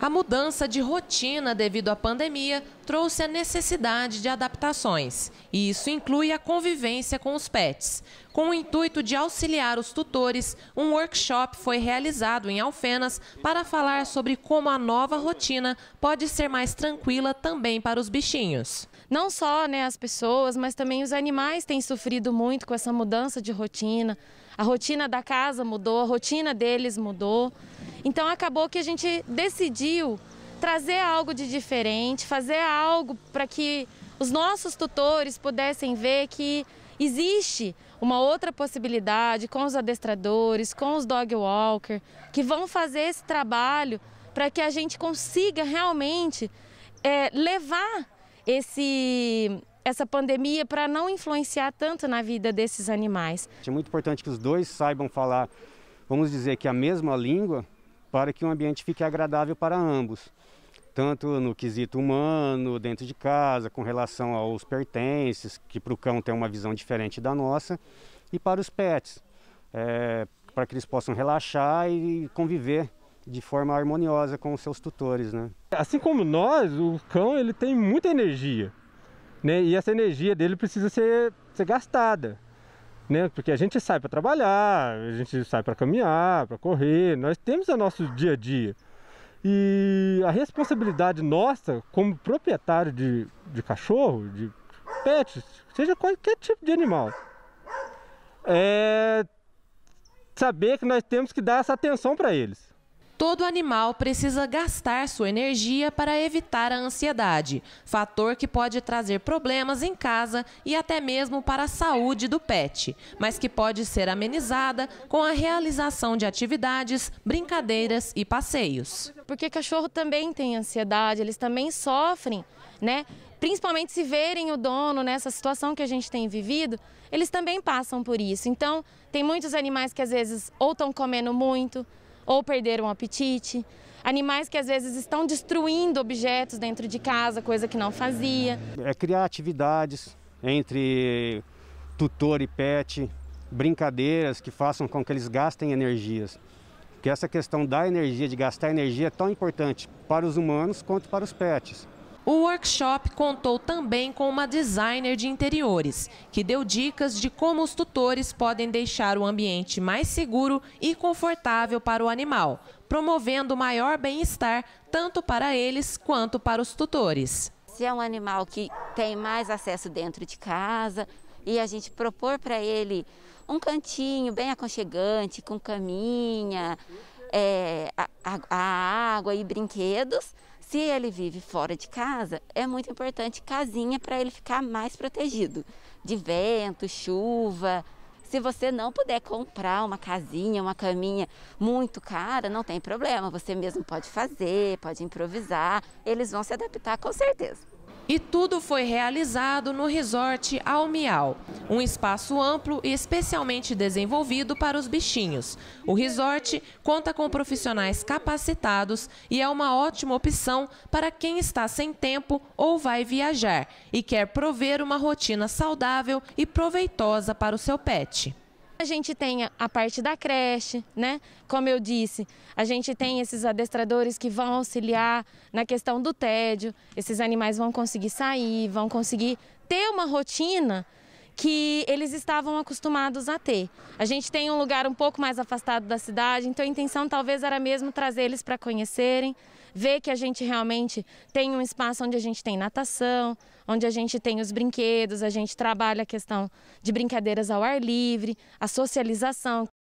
A mudança de rotina devido à pandemia trouxe a necessidade de adaptações, e isso inclui a convivência com os pets. Com o intuito de auxiliar os tutores, um workshop foi realizado em Alfenas para falar sobre como a nova rotina pode ser mais tranquila também para os bichinhos. Não só né, as pessoas, mas também os animais têm sofrido muito com essa mudança de rotina. A rotina da casa mudou, a rotina deles mudou. Então acabou que a gente decidiu trazer algo de diferente, fazer algo para que os nossos tutores pudessem ver que existe uma outra possibilidade com os adestradores, com os dog walker, que vão fazer esse trabalho para que a gente consiga realmente é, levar esse essa pandemia para não influenciar tanto na vida desses animais. É muito importante que os dois saibam falar, vamos dizer que a mesma língua, para que o ambiente fique agradável para ambos, tanto no quesito humano, dentro de casa, com relação aos pertences, que para o cão tem uma visão diferente da nossa, e para os pets, é, para que eles possam relaxar e conviver de forma harmoniosa com os seus tutores, né? Assim como nós, o cão ele tem muita energia, né? E essa energia dele precisa ser, ser gastada né? Porque a gente sai para trabalhar, a gente sai para caminhar, para correr, nós temos o nosso dia a dia. E a responsabilidade nossa, como proprietário de, de cachorro, de pets, seja qualquer tipo de animal, é saber que nós temos que dar essa atenção para eles. Todo animal precisa gastar sua energia para evitar a ansiedade, fator que pode trazer problemas em casa e até mesmo para a saúde do pet, mas que pode ser amenizada com a realização de atividades, brincadeiras e passeios. Porque cachorro também tem ansiedade, eles também sofrem, né? Principalmente se verem o dono nessa situação que a gente tem vivido, eles também passam por isso. Então, tem muitos animais que às vezes ou estão comendo muito, ou perderam o apetite. Animais que às vezes estão destruindo objetos dentro de casa, coisa que não fazia. É criar atividades entre tutor e pet, brincadeiras que façam com que eles gastem energias. Porque essa questão da energia, de gastar energia, é tão importante para os humanos quanto para os pets. O workshop contou também com uma designer de interiores, que deu dicas de como os tutores podem deixar o ambiente mais seguro e confortável para o animal, promovendo maior bem-estar tanto para eles quanto para os tutores. Se é um animal que tem mais acesso dentro de casa e a gente propor para ele um cantinho bem aconchegante, com caminha, é, a, a água e brinquedos, se ele vive fora de casa, é muito importante casinha para ele ficar mais protegido de vento, chuva. Se você não puder comprar uma casinha, uma caminha muito cara, não tem problema, você mesmo pode fazer, pode improvisar, eles vão se adaptar com certeza. E tudo foi realizado no resort Almial, um espaço amplo e especialmente desenvolvido para os bichinhos. O resort conta com profissionais capacitados e é uma ótima opção para quem está sem tempo ou vai viajar e quer prover uma rotina saudável e proveitosa para o seu pet. A gente tem a parte da creche, né? Como eu disse, a gente tem esses adestradores que vão auxiliar na questão do tédio. Esses animais vão conseguir sair, vão conseguir ter uma rotina que eles estavam acostumados a ter. A gente tem um lugar um pouco mais afastado da cidade, então a intenção talvez era mesmo trazer eles para conhecerem, ver que a gente realmente tem um espaço onde a gente tem natação, onde a gente tem os brinquedos, a gente trabalha a questão de brincadeiras ao ar livre, a socialização,